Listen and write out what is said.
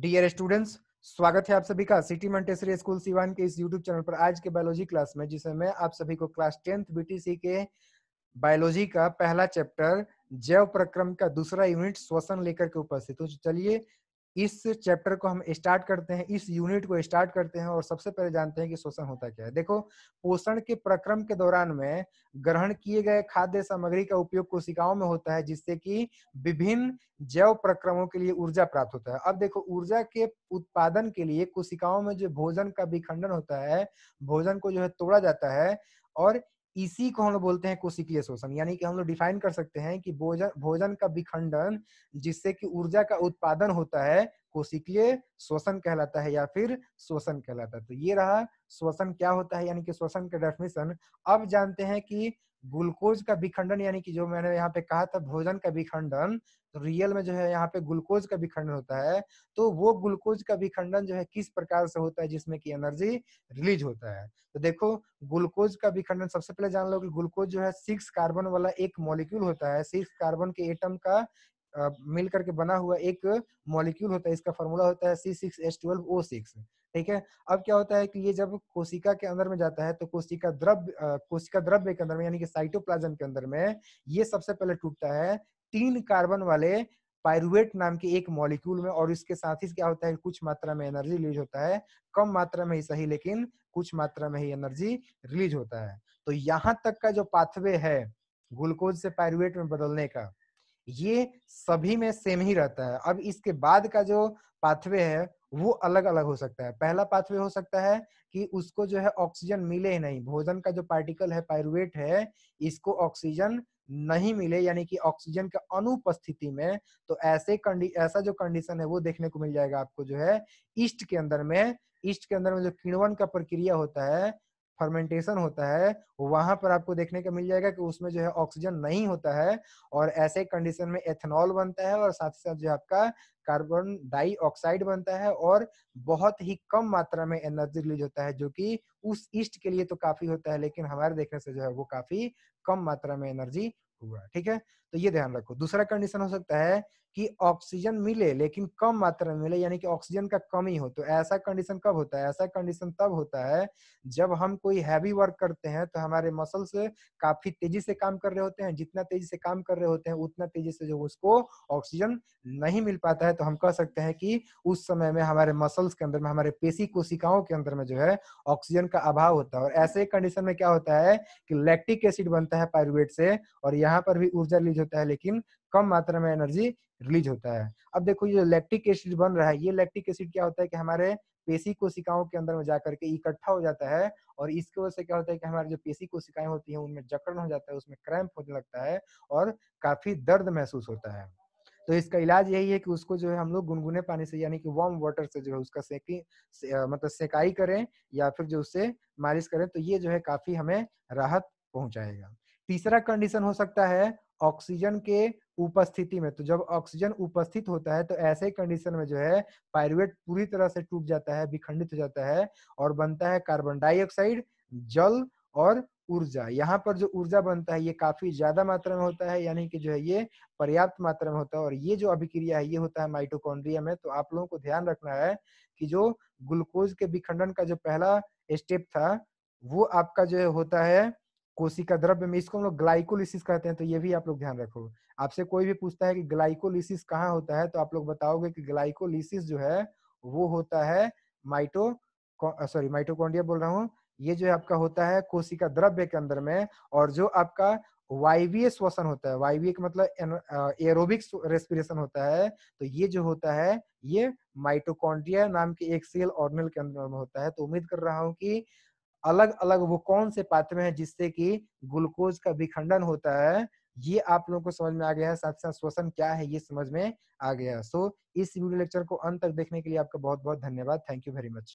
dear students स्वागत है आप सभी का सिटी मंटेसरी स्कूल सीवान के इस यूट्यूब चैनल पर आज के बायोलॉजी क्लास में जिसमें मैं आप सभी को क्लास टेंथ बीटीसी के बायोलॉजी का पहला चैप्टर जैव प्रक्रम का दूसरा यूनिट श्वसन लेकर के उपस्थित हूँ चलिए इस चैप्टर को हम स्टार्ट करते हैं इस यूनिट को स्टार्ट करते हैं और सबसे पहले जानते हैं कि शोषण होता क्या है देखो पोषण के प्रक्रम के दौरान में ग्रहण किए गए खाद्य सामग्री का उपयोग कोशिकाओं में होता है जिससे कि विभिन्न जैव प्रक्रमों के लिए ऊर्जा प्राप्त होता है अब देखो ऊर्जा के उत्पादन के लिए कोशिकाओं में जो भोजन का विखंडन होता है भोजन को जो है तोड़ा जाता है और इसी को हम लोग बोलते हैं कोशिकीय शोषण यानी कि हम लोग डिफाइन कर सकते हैं कि भोजन भोजन का विखंडन जिससे कि ऊर्जा का उत्पादन होता है कोशिकीय शोषण कहलाता है या फिर शोषण कहलाता है तो ये रहा श्वसन क्या होता है यानी कि श्वसन का डेफिनेशन अब जानते हैं कि ग्लूकोज का विखंडन यानी कि जो मैंने यहाँ पे कहा था भोजन का विखंडन तो रियल में जो है यहाँ पे ग्लूकोज का विखंडन होता है तो वो ग्लूकोज का विखंडन जो है किस प्रकार से होता है जिसमें कि एनर्जी रिलीज होता है तो देखो ग्लूकोज का विखंडन सबसे पहले जान लो कि ग्लूकोज जो है सिक्स कार्बन वाला एक मॉलिक्यूल होता है सिक्स कार्बन के एटम का मिल करके बना हुआ एक मॉलिक्यूल होता है इसका फॉर्मूला होता है C six twelve O six ठीक है अब क्या होता है कि ये जब कोशिका के अंदर में जाता है तो कोशिका द्रव्य कोशिका द्रव्य के अंदर में यानी कि साइटोप्लाज्म के अंदर में ये सबसे पहले टूटता है तीन कार्बन वाले पायरुवेट नाम के एक मॉलिक्यूल में और इसके साथ ही क्या होता है कुछ मात्रा में एनर्जी रिलीज होता है कम मात्रा में ही सही लेकिन कुछ मात्रा में ही एनर्जी रिलीज होता है तो यहाँ तक का जो पाथवे है ग्लूकोज से पायरुवेट में बदलने का ये सभी में सेम ही रहता है अब इसके बाद का जो पाथवे है वो अलग अलग हो सकता है पहला पाथवे हो सकता है कि उसको जो है ऑक्सीजन मिले ही नहीं भोजन का जो पार्टिकल है पायरुवेट है इसको ऑक्सीजन नहीं मिले यानी कि ऑक्सीजन के अनुपस्थिति में तो ऐसे ऐसा जो कंडीशन है वो देखने को मिल जाएगा आपको जो है ईस्ट के अंदर में ईस्ट के अंदर में जो किण्वन का प्रक्रिया होता है फर्मेंटेशन होता है वहां पर आपको देखने को मिल जाएगा कि उसमें जो है ऑक्सीजन नहीं होता है और ऐसे कंडीशन में एथेनॉल बनता है और साथ ही साथ जो है आपका कार्बन डाइऑक्साइड बनता है और बहुत ही कम मात्रा में एनर्जी रिलीज होता है जो कि उस ईस्ट के लिए तो काफी होता है लेकिन हमारे देखने से जो है वो काफी कम मात्रा में एनर्जी हुआ ठीक है तो ये ध्यान रखो दूसरा कंडीशन हो सकता है कि ऑक्सीजन मिले लेकिन कम मात्रा में मिले यानी कि ऑक्सीजन का कमी हो तो ऐसा कंडीशन कब होता है ऐसा कंडीशन तब होता है जब हम कोई हैवी वर्क करते हैं तो हमारे मसल्स काफी तेजी से काम कर रहे होते हैं जितना तेजी से काम कर रहे होते हैं उतना तेजी से जो उसको ऑक्सीजन नहीं मिल पाता है तो हम कह सकते हैं कि उस समय में हमारे मसल्स के अंदर में हमारे पेशी कोशिकाओं के अंदर में जो है ऑक्सीजन का अभाव होता है और ऐसे कंडीशन में क्या होता है कि लैक्टिक एसिड बनता है पायरुवेट से और यहाँ यहाँ पर भी ऊर्जा रिलीज होता है लेकिन कम मात्रा में एनर्जी रिलीज होता है अब देखो ये लैक्टिक एसिड बन रहा है ये लैक्टिक एसिड क्या होता है कि हमारे पेशी कोशिकाओं के अंदर में जाकर के इकट्ठा हो जाता है और इसके वजह से क्या होता है कि हमारे जो पेशी कोशिकाएं होती हैं उनमें जकड़न हो जाता है उसमें क्रैम्प होने लगता है और काफी दर्द महसूस होता है तो इसका इलाज यही है कि उसको जो है हम लोग गुनगुने पानी से यानी कि वार्म वाटर से जो है उसका सेकी से, मतलब सेकाई करें या फिर जो उससे मालिश करें तो ये जो है काफी हमें राहत पहुंचाएगा तीसरा कंडीशन हो सकता है ऑक्सीजन के उपस्थिति में तो जब ऑक्सीजन उपस्थित होता है तो ऐसे कंडीशन में जो है पायरुवेट पूरी तरह से टूट जाता है विखंडित हो जाता है और बनता है कार्बन डाइऑक्साइड जल और ऊर्जा यहाँ पर जो ऊर्जा बनता है ये काफी ज्यादा मात्रा में होता है यानी कि जो है ये पर्याप्त मात्रा में होता है और ये जो अभिक्रिया है ये होता है माइटोकॉन्ड्रिया में तो आप लोगों को ध्यान रखना है कि जो ग्लूकोज के विखंडन का जो पहला स्टेप था वो आपका जो है होता है कोशिका द्रव्य में इसको हम लोग ग्लाइकोलिसिस कहते हैं तो ये भी आप लोग ध्यान रखोगे आपसे कोई भी पूछता है कि ग्लाइकोलिसिस कहाँ होता है तो आप लोग बताओगे कि ग्लाइकोलिसिस जो है वो होता है माइटो सॉरी माइटोकॉन्डिया बोल रहा हूँ ये जो आपका होता है कोशिका द्रव्य के अंदर में और जो आपका वायवीय श्वसन होता है का मतलब एरोबिक रेस्पिरेशन होता है तो ये जो होता है ये माइटोकॉन्ड्रिया नाम के एक सेल ऑर्नल के अंदर में होता है तो उम्मीद कर रहा हूँ कि अलग अलग वो कौन से पात्र हैं जिससे कि ग्लूकोज का विखंडन होता है ये आप लोगों को समझ में आ गया है साथ साथ श्वसन क्या है ये समझ में आ गया सो so, इस वीडियो लेक्चर को अंत तक देखने के लिए आपका बहुत बहुत धन्यवाद थैंक यू वेरी मच